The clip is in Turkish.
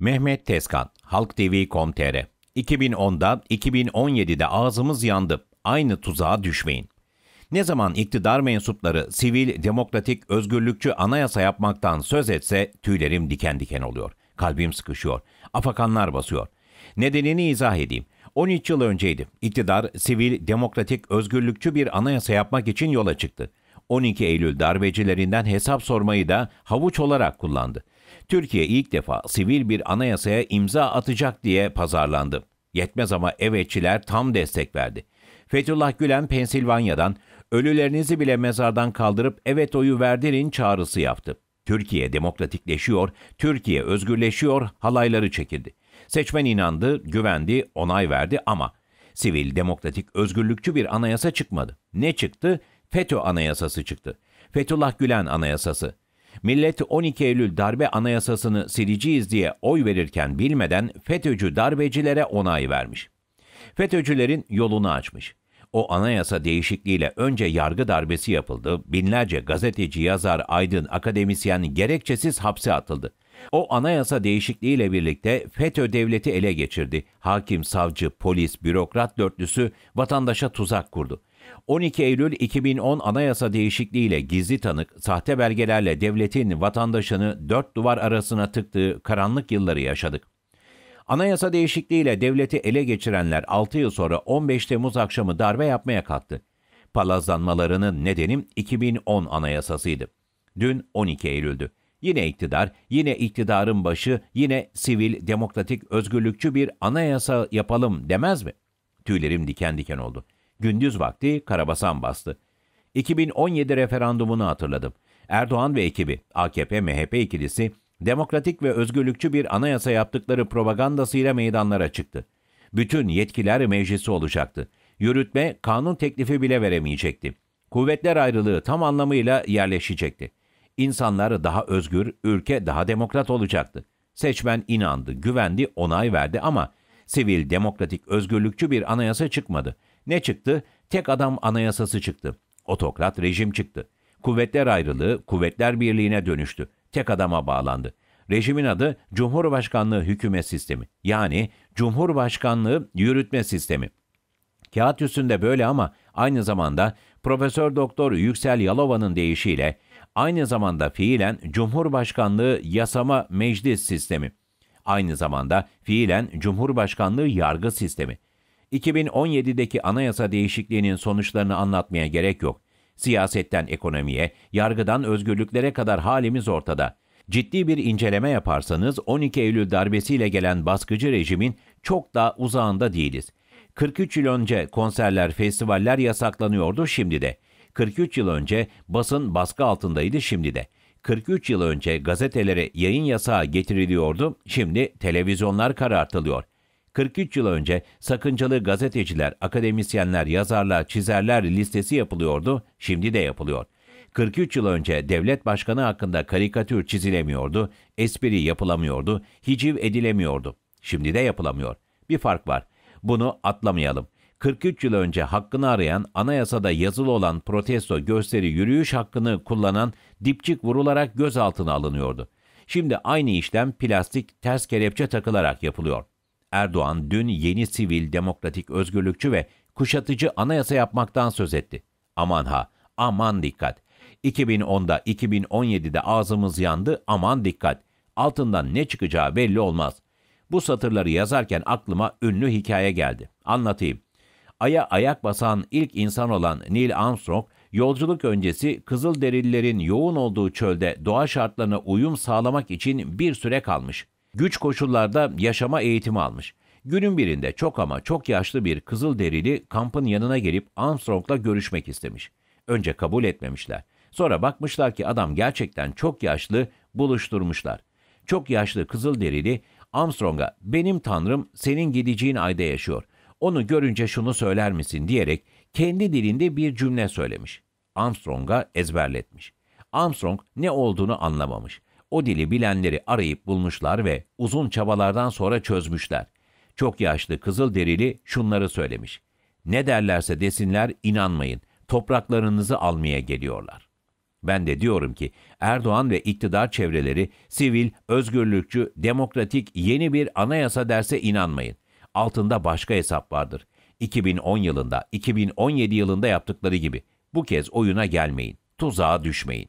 Mehmet Tezkan, Halk TV.com.tr 2010'da, 2017'de ağzımız yandı. Aynı tuzağa düşmeyin. Ne zaman iktidar mensupları sivil, demokratik, özgürlükçü anayasa yapmaktan söz etse tüylerim diken diken oluyor. Kalbim sıkışıyor. Afakanlar basıyor. Nedenini izah edeyim. 13 yıl önceydi. İktidar sivil, demokratik, özgürlükçü bir anayasa yapmak için yola çıktı. 12 Eylül darbecilerinden hesap sormayı da havuç olarak kullandı. Türkiye ilk defa sivil bir anayasaya imza atacak diye pazarlandı. Yetmez ama evetçiler tam destek verdi. Fethullah Gülen Pensilvanya'dan ölülerinizi bile mezardan kaldırıp evet oyu verdirin çağrısı yaptı. Türkiye demokratikleşiyor, Türkiye özgürleşiyor halayları çekildi. Seçmen inandı, güvendi, onay verdi ama sivil, demokratik, özgürlükçü bir anayasa çıkmadı. Ne çıktı? FETÖ Anayasası çıktı. Fethullah Gülen Anayasası. Millet 12 Eylül darbe anayasasını sileceğiz diye oy verirken bilmeden FETÖ'cü darbecilere onay vermiş. FETÖ'cülerin yolunu açmış. O anayasa değişikliğiyle önce yargı darbesi yapıldı, binlerce gazeteci, yazar, aydın, akademisyen gerekçesiz hapse atıldı. O anayasa değişikliğiyle birlikte FETÖ devleti ele geçirdi. Hakim, savcı, polis, bürokrat dörtlüsü vatandaşa tuzak kurdu. 12 Eylül 2010 anayasa değişikliğiyle gizli tanık, sahte belgelerle devletin vatandaşını dört duvar arasına tıktığı karanlık yılları yaşadık. Anayasa değişikliğiyle devleti ele geçirenler 6 yıl sonra 15 Temmuz akşamı darbe yapmaya kalktı. Palazlanmalarının nedeni 2010 anayasasıydı. Dün 12 Eylül'dü. Yine iktidar, yine iktidarın başı, yine sivil, demokratik, özgürlükçü bir anayasa yapalım demez mi? Tüylerim diken diken oldu.'' gündüz vakti karabasan bastı. 2017 referandumunu hatırladım. Erdoğan ve ekibi, AKP-MHP ikilisi, demokratik ve özgürlükçü bir anayasa yaptıkları propagandasıyla meydanlara çıktı. Bütün yetkiler meclisi olacaktı. Yürütme, kanun teklifi bile veremeyecekti. Kuvvetler ayrılığı tam anlamıyla yerleşecekti. İnsanlar daha özgür, ülke daha demokrat olacaktı. Seçmen inandı, güvendi, onay verdi ama sivil, demokratik, özgürlükçü bir anayasa çıkmadı. Ne çıktı? Tek adam anayasası çıktı. Otokrat rejim çıktı. Kuvvetler ayrılığı kuvvetler birliğine dönüştü. Tek adama bağlandı. Rejimin adı Cumhurbaşkanlığı Hükümet Sistemi. Yani Cumhurbaşkanlığı Yürütme Sistemi. Kağıt üstünde böyle ama aynı zamanda Profesör Doktor Yüksel Yalova'nın deyişiyle aynı zamanda fiilen Cumhurbaşkanlığı Yasama Meclis Sistemi. Aynı zamanda fiilen Cumhurbaşkanlığı Yargı Sistemi. 2017'deki anayasa değişikliğinin sonuçlarını anlatmaya gerek yok. Siyasetten ekonomiye, yargıdan özgürlüklere kadar halimiz ortada. Ciddi bir inceleme yaparsanız 12 Eylül darbesiyle gelen baskıcı rejimin çok daha uzağında değiliz. 43 yıl önce konserler, festivaller yasaklanıyordu şimdi de. 43 yıl önce basın baskı altındaydı şimdi de. 43 yıl önce gazetelere yayın yasağı getiriliyordu, şimdi televizyonlar karartılıyor. 43 yıl önce sakıncalı gazeteciler, akademisyenler, yazarlar, çizerler listesi yapılıyordu, şimdi de yapılıyor. 43 yıl önce devlet başkanı hakkında karikatür çizilemiyordu, espri yapılamıyordu, hiciv edilemiyordu. Şimdi de yapılamıyor. Bir fark var. Bunu atlamayalım. 43 yıl önce hakkını arayan, anayasada yazılı olan protesto, gösteri, yürüyüş hakkını kullanan dipçik vurularak gözaltına alınıyordu. Şimdi aynı işlem plastik ters kelepçe takılarak yapılıyor. Erdoğan dün yeni sivil, demokratik, özgürlükçü ve kuşatıcı anayasa yapmaktan söz etti. Aman ha, aman dikkat. 2010'da, 2017'de ağzımız yandı, aman dikkat. Altından ne çıkacağı belli olmaz. Bu satırları yazarken aklıma ünlü hikaye geldi. Anlatayım. Ay'a ayak basan ilk insan olan Neil Armstrong, yolculuk öncesi Kızılderililerin yoğun olduğu çölde doğa şartlarına uyum sağlamak için bir süre kalmış. Güç koşullarda yaşama eğitimi almış. Günün birinde çok ama çok yaşlı bir kızıl derili kampın yanına gelip Armstrong'la görüşmek istemiş. Önce kabul etmemişler. Sonra bakmışlar ki adam gerçekten çok yaşlı, buluşturmuşlar. Çok yaşlı kızıl derili Armstrong'a "Benim tanrım senin gideceğin ayda yaşıyor. Onu görünce şunu söyler misin?" diyerek kendi dilinde bir cümle söylemiş. Armstrong'a ezberletmiş. Armstrong ne olduğunu anlamamış o dili bilenleri arayıp bulmuşlar ve uzun çabalardan sonra çözmüşler. Çok yaşlı kızıl derili şunları söylemiş. Ne derlerse desinler inanmayın. Topraklarınızı almaya geliyorlar. Ben de diyorum ki Erdoğan ve iktidar çevreleri sivil, özgürlükçü, demokratik yeni bir anayasa derse inanmayın. Altında başka hesap vardır. 2010 yılında, 2017 yılında yaptıkları gibi bu kez oyuna gelmeyin, tuzağa düşmeyin.